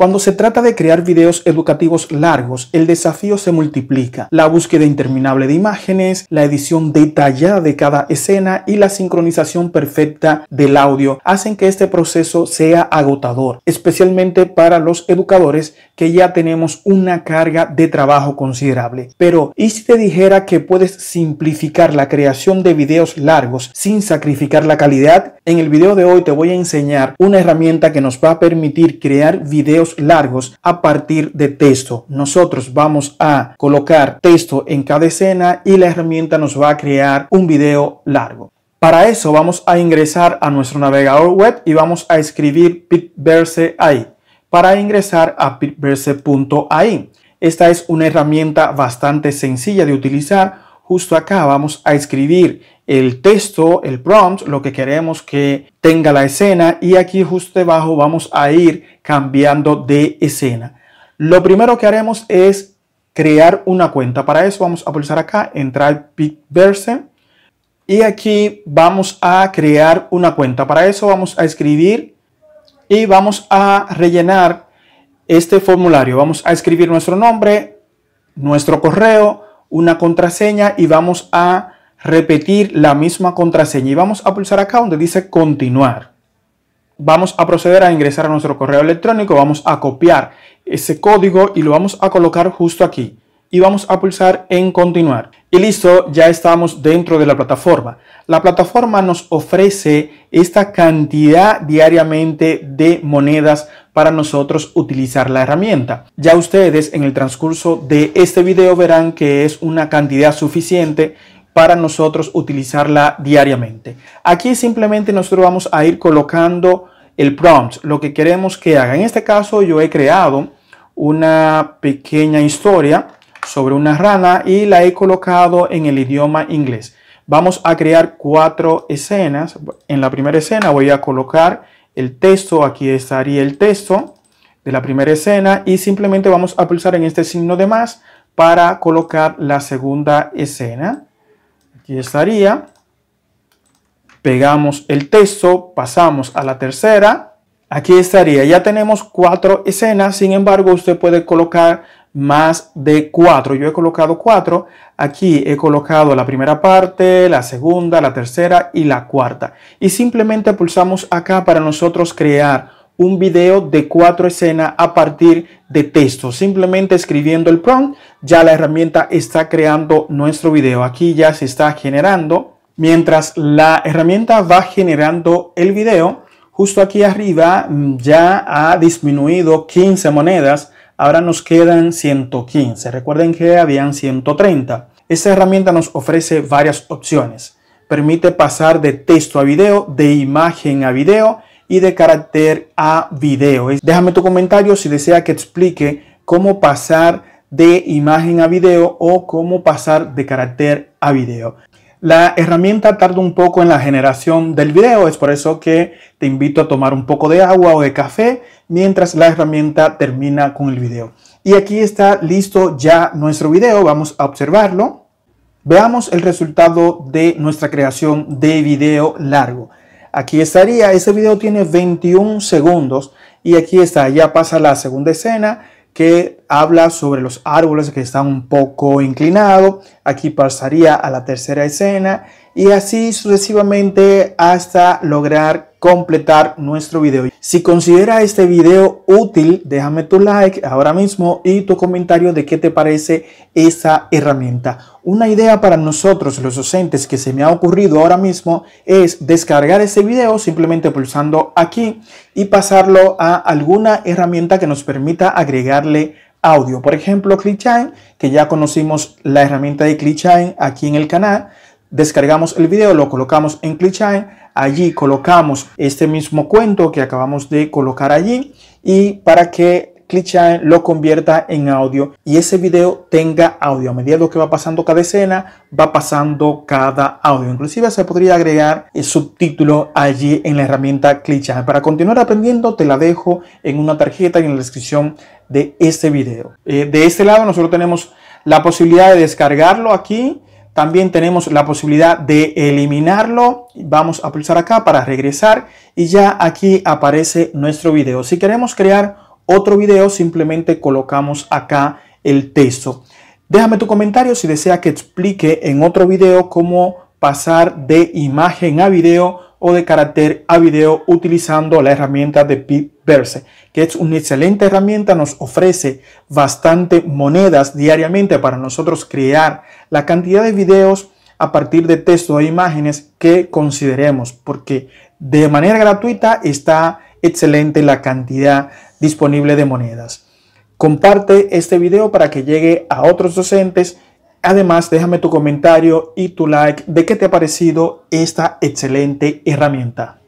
Cuando se trata de crear videos educativos largos, el desafío se multiplica. La búsqueda interminable de imágenes, la edición detallada de cada escena y la sincronización perfecta del audio hacen que este proceso sea agotador, especialmente para los educadores que ya tenemos una carga de trabajo considerable. Pero, ¿y si te dijera que puedes simplificar la creación de videos largos sin sacrificar la calidad? En el video de hoy te voy a enseñar una herramienta que nos va a permitir crear videos largos a partir de texto. Nosotros vamos a colocar texto en cada escena y la herramienta nos va a crear un video largo. Para eso vamos a ingresar a nuestro navegador web y vamos a escribir Pitverse ahí. Para ingresar a pitverse.ai. Esta es una herramienta bastante sencilla de utilizar. Justo acá vamos a escribir el texto, el prompt, lo que queremos que tenga la escena y aquí justo debajo vamos a ir cambiando de escena. Lo primero que haremos es crear una cuenta. Para eso vamos a pulsar acá, entrar Bitverse y aquí vamos a crear una cuenta. Para eso vamos a escribir y vamos a rellenar este formulario. Vamos a escribir nuestro nombre, nuestro correo, una contraseña y vamos a repetir la misma contraseña y vamos a pulsar acá donde dice continuar. Vamos a proceder a ingresar a nuestro correo electrónico, vamos a copiar ese código y lo vamos a colocar justo aquí y vamos a pulsar en continuar. Y listo, ya estamos dentro de la plataforma. La plataforma nos ofrece esta cantidad diariamente de monedas para nosotros utilizar la herramienta. Ya ustedes en el transcurso de este video verán que es una cantidad suficiente para nosotros utilizarla diariamente. Aquí simplemente nosotros vamos a ir colocando el prompt, lo que queremos que haga. En este caso yo he creado una pequeña historia sobre una rana y la he colocado en el idioma inglés. Vamos a crear cuatro escenas. En la primera escena voy a colocar el texto. Aquí estaría el texto de la primera escena y simplemente vamos a pulsar en este signo de más para colocar la segunda escena. Y estaría. Pegamos el texto, pasamos a la tercera. Aquí estaría. Ya tenemos cuatro escenas, sin embargo usted puede colocar más de cuatro. Yo he colocado cuatro. Aquí he colocado la primera parte, la segunda, la tercera y la cuarta. Y simplemente pulsamos acá para nosotros crear un video de cuatro escenas a partir de texto. Simplemente escribiendo el prompt, ya la herramienta está creando nuestro video. Aquí ya se está generando. Mientras la herramienta va generando el video, justo aquí arriba mm, ya ha disminuido 15 monedas. Ahora nos quedan 115. Recuerden que habían 130. Esta herramienta nos ofrece varias opciones. Permite pasar de texto a video, de imagen a video y de carácter a video. Déjame tu comentario si desea que explique cómo pasar de imagen a video o cómo pasar de carácter a video. La herramienta tarda un poco en la generación del video, es por eso que te invito a tomar un poco de agua o de café mientras la herramienta termina con el video. Y aquí está listo ya nuestro video, vamos a observarlo. Veamos el resultado de nuestra creación de video largo. Aquí estaría, este video tiene 21 segundos y aquí está, ya pasa la segunda escena que habla sobre los árboles que están un poco inclinados. Aquí pasaría a la tercera escena y así sucesivamente hasta lograr completar nuestro video. Si considera este video útil, déjame tu like ahora mismo y tu comentario de qué te parece esa herramienta. Una idea para nosotros los docentes que se me ha ocurrido ahora mismo es descargar ese video simplemente pulsando aquí y pasarlo a alguna herramienta que nos permita agregarle audio. Por ejemplo, ClickChain, que ya conocimos la herramienta de ClickChain aquí en el canal descargamos el video, lo colocamos en ClickShine, allí colocamos este mismo cuento que acabamos de colocar allí y para que ClickShine lo convierta en audio y ese video tenga audio. A medida que va pasando cada escena, va pasando cada audio. Inclusive se podría agregar el subtítulo allí en la herramienta ClickShine. Para continuar aprendiendo, te la dejo en una tarjeta y en la descripción de este video. Eh, de este lado nosotros tenemos la posibilidad de descargarlo aquí también tenemos la posibilidad de eliminarlo. Vamos a pulsar acá para regresar y ya aquí aparece nuestro video. Si queremos crear otro video, simplemente colocamos acá el texto. Déjame tu comentario si desea que explique en otro video cómo pasar de imagen a video o de carácter a video utilizando la herramienta de Bitverse, que es una excelente herramienta, nos ofrece bastante monedas diariamente para nosotros crear la cantidad de videos a partir de texto e imágenes que consideremos, porque de manera gratuita está excelente la cantidad disponible de monedas. Comparte este video para que llegue a otros docentes Además, déjame tu comentario y tu like de qué te ha parecido esta excelente herramienta.